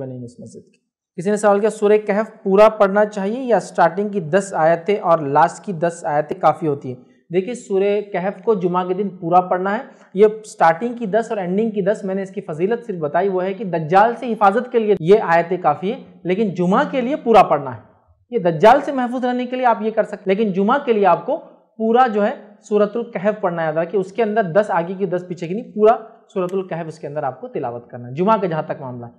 बनेंगे इस मस्जिद के किसी ने सवाल किया सूर्य कहफ पूरा पढ़ना चाहिए या स्टार्टिंग की दस आयतें और लास्ट की दस आयतें काफ़ी होती हैं देखिए सूर्य कहफ को जुमा के दिन पूरा पढ़ना है ये स्टार्टिंग की दस और एंडिंग की दस मैंने इसकी फजीलत सिर्फ बताई वो है कि दज्जाल से हिफाजत के लिए ये आयतें काफ़ी है लेकिन जुमा के लिए पूरा पढ़ना है ये दज्जाल से महफूज रहने के लिए आप ये कर सकते लेकिन जुमा के लिए आपको पूरा जो है सूरतुल कहफ पढ़ना याद रखिए उसके अंदर दस आगे की दस पीछे की नहीं पूरा सूरतुल कहफ उसके अंदर आपको तिलावत करना है जुमा के जहाँ तक मामला है